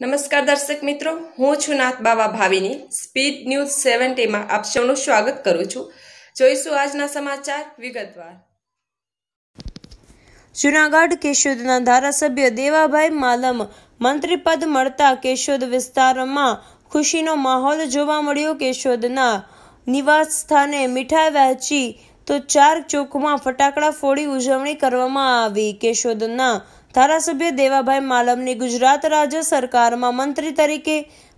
નમસ્કાર દર્શક મિત્રો હું છું નાથ બાવા ભાવિની સ્પીડ ન્યૂઝ સેવન્ટીમાં આપ સૌનું સ્વાગત કરું છું જોઈશું આજના સમાચાર વિગતવાર જુનાગઢ કેશોદના ધારાસભ્ય દેવાભાઈ માલમ મંત્રીપદ મળતા કેશોદ વિસ્તારમાં ખુશીનો માહોલ જોવા મળ્યો કેશોદના નિવાસ સ્થાને મીઠાઈ વહેંચી તો ચાર ચોકમાં ફટાકડા ફોડી ઉજવણી કરવામાં આવી કેશોદના ધારાસભ્ય દેવાભાઈ માલમની ગુજરાત રાજ્ય સરકારમાં મંત્રી તરીકે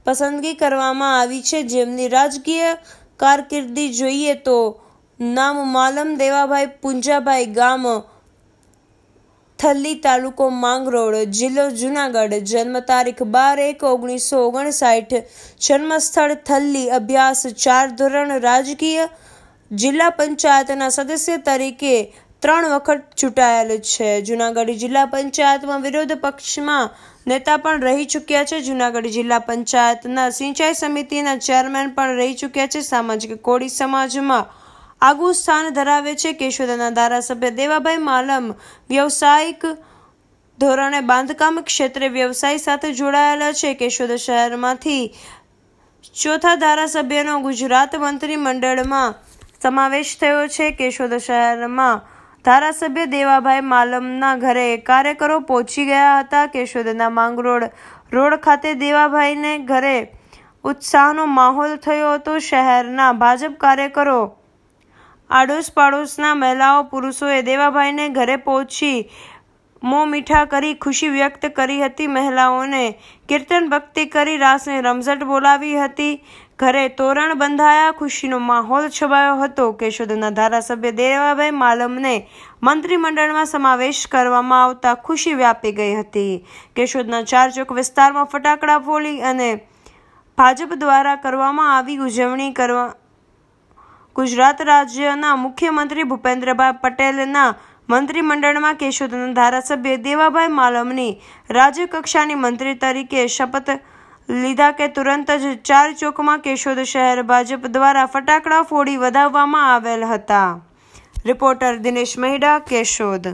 પસંદગી કરવામાં આવી છે જેમની રાજકીય કારકિર્દી જોઈએ તો નામ માલમ દેવાભાઈ પુંજાભાઈ ગામ થલ્લી તાલુકો માંગરોળ જિલ્લો જુનાગઢ જન્મ તારીખ બાર એક ઓગણીસો ઓગણસાઠ જન્મસ્થળ થલ્લી અભ્યાસ ચાર ધોરણ રાજકીય જિલ્લા પંચાયતના સદસ્ય તરીકે ત્રણ વખત ચૂંટાયેલ છે જુનાગઢ જિલ્લા પંચાયતમાં વિરોધ પક્ષમાં નેતા પણ રહી ચૂક્યા છે જુનાગઢ જિલ્લા પંચાયતના સિંચાઈ સમિતિના ચેરમેન પણ રહી ચૂક્યા છે સામાજિક કોળી સમાજમાં આગવું સ્થાન ધરાવે છે કેશોદના ધારાસભ્ય દેવાભાઈ માલમ વ્યવસાયિક ધોરણે બાંધકામ ક્ષેત્રે વ્યવસાય સાથે જોડાયેલા છે કેશોદ શહેરમાંથી ચોથા ધારાસભ્યનો ગુજરાત મંત્રીમંડળમાં સમાવેશ થયો છે કેશોદ શહેરમાં ધારાસભ્ય દેવાભાઈ માલમના ઘરે કાર્યકરો પહોંચી ગયા હતા કેશોદના માંગરોડ રોડ ખાતે દેવાભાઈને ઘરે ઉત્સાહનો માહોલ થયો હતો શહેરના ભાજપ કાર્યકરો આડોશ પાડોશના મહિલાઓ પુરુષોએ દેવાભાઈને ઘરે પહોંચી મો મીઠા કરી ખુશી વ્યક્ત કરી હતી મહિલાઓને કીર્તન ભક્તિ કરી રાસને રમઝટ બોલાવી હતી ઘરે તોરણ બંધાયા ખુશીનો માહોલ છવાયો હતો કેશોદના ધારાસભ્ય દેવાભાઈ માલમને મંત્રીમંડળમાં સમાવેશ કરવામાં આવતા ખુશી વ્યાપી ગઈ હતી કેશોદના ચારચોક વિસ્તારમાં ફટાકડા ફોલી અને ભાજપ દ્વારા કરવામાં આવી ઉજવણી કરવા ગુજરાત રાજ્યના મુખ્યમંત્રી ભૂપેન્દ્રભાઈ પટેલના મંત્રીમંડળમાં કેશોદના ધારાસભ્ય દેવાભાઈ માલમની રાજ્યકક્ષાની મંત્રી તરીકે શપથ લીધા કે તુરંત જ ચાર ચોકમાં કેશોદ શહેર ભાજપ દ્વારા ફટાકડા ફોડી વધાવવામાં આવેલ હતા રિપોર્ટર દિનેશ મહિડા કેશોદ